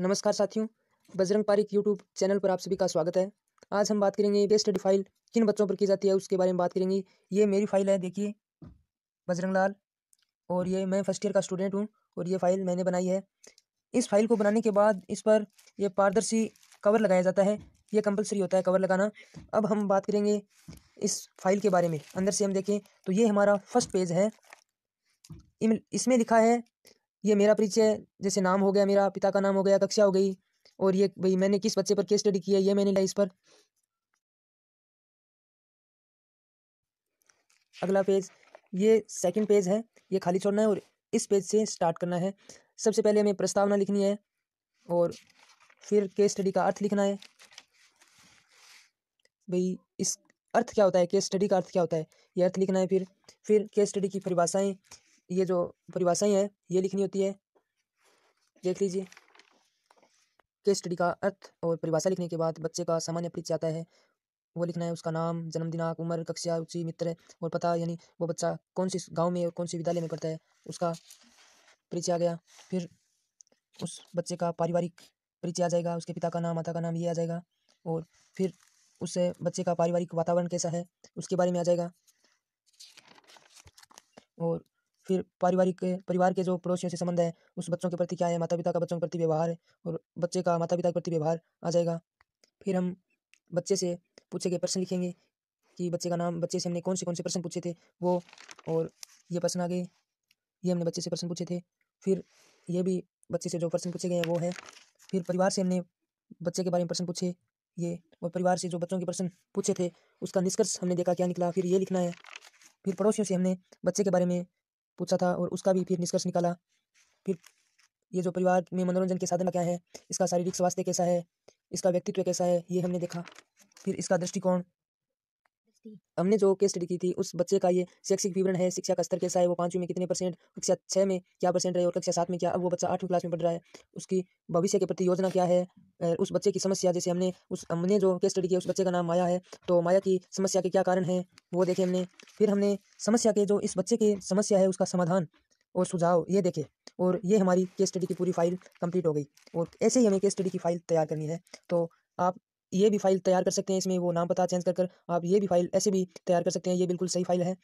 नमस्कार साथियों Bajrang Pareek YouTube channel पर आप सभी का स्वागत है आज हम बात करेंगे ये स्टडी फाइल किन बच्चों पर की जाती है उसके बारे में बात करेंगे ये मेरी फाइल है देखिए बजरंग लाल और ये मैं फर्स्ट ईयर का स्टूडेंट हूँ और ये फाइल मैंने बनाई है इस फाइल को बनाने के बाद इस पर यह पारदर्शी कवर लगाया जाता है ये कंपलसरी होता है कवर लगाना अब हम बात करेंगे इस फाइल के बारे में अंदर से हम देखें तो ये हमारा फर्स्ट पेज है इसमें लिखा है ये मेरा परिचय जैसे नाम हो गया मेरा पिता का नाम हो गया कक्षा हो गई और ये भाई मैंने किस बच्चे पर केस स्टडी किया ये मैंने लाइस इस पर अगला पेज ये सेकंड पेज है ये खाली छोड़ना है और इस पेज से स्टार्ट करना है सबसे पहले हमें प्रस्तावना लिखनी है और फिर केस स्टडी का अर्थ लिखना है भाई इस अर्थ क्या होता है केस स्टडी का अर्थ क्या होता है ये अर्थ लिखना है फिर फिर केस स्टडी की परिभाषाएं ये जो परिभाषाएं हैं ये लिखनी होती है देख लीजिए केस स्टडी का अर्थ और परिभाषा लिखने के बाद बच्चे का सामान्य परिचय आता है वो लिखना है उसका नाम जन्म उम्र कक्षा रुचि मित्र और पता यानी वो बच्चा कौन सी गांव में और कौन सी विद्यालय में पढ़ता है उसका परिचय आ गया फिर उस बच्चे का पारिवारिक परिचय आ जाएगा उसके पिता का नाम माता का नाम ये आ जाएगा और फिर उस बच्चे का पारिवारिक वातावरण कैसा है उसके बारे में आ जाएगा और फिर पारिवारिक परिवार के जो पड़ोसियों से संबंध है उस बच्चों के प्रति क्या है माता पिता का बच्चों के प्रति व्यवहार और बच्चे का माता पिता के प्रति व्यवहार आ जाएगा फिर हम बच्चे से पूछे गए प्रश्न लिखेंगे कि बच्चे का नाम बच्चे से हमने कौन से कौन से प्रश्न पूछे थे वो और ये प्रश्न आ गए ये हमने बच्चे से प्रश्न पूछे थे फिर ये भी बच्चे से जो प्रश्न पूछे गए हैं वो है फिर परिवार से हमने बच्चे के बारे में प्रश्न पूछे ये और परिवार से जो बच्चों के प्रश्न पूछे थे उसका निष्कर्ष हमने देखा क्या निकला फिर ये लिखना है फिर पड़ोसियों से हमने बच्चे के बारे में पूछा था और उसका भी फिर निष्कर्ष निकाला फिर ये जो परिवार में मनोरंजन के साधन क्या है इसका शारीरिक स्वास्थ्य कैसा है इसका व्यक्तित्व कैसा है ये हमने देखा फिर इसका दृष्टिकोण हमने जो केस स्टडी की थी उस बच्चे का ये शैक्षिक विवरण है शिक्षा का स्तर कैसा है वो पाँचवीं में कितने परसेंट कक्षा छः में क्या परसेंट रहे और कक्षा सात में क्या अब वो बच्चा आठवीं क्लास में पढ़ रहा है उसकी भविष्य के प्रति योजना क्या है उस बच्चे की समस्या जैसे हमने उस हमने जो केस स्टडी किया उस बच्चे का नाम माया है तो माया की समस्या के क्या कारण है वो देखे हमने फिर हमने समस्या के जो इस बच्चे की समस्या है उसका समाधान और सुझाव ये देखे और ये हमारी केस स्टडी की पूरी फाइल कंप्लीट हो गई और ऐसे ही हमें केस स्टडी की फाइल तैयार करनी है तो आप ये भी फाइल तैयार कर सकते हैं इसमें वो नाम पता चेंज कर कर आप ये भी फाइल ऐसे भी तैयार कर सकते हैं ये बिल्कुल सही फाइल है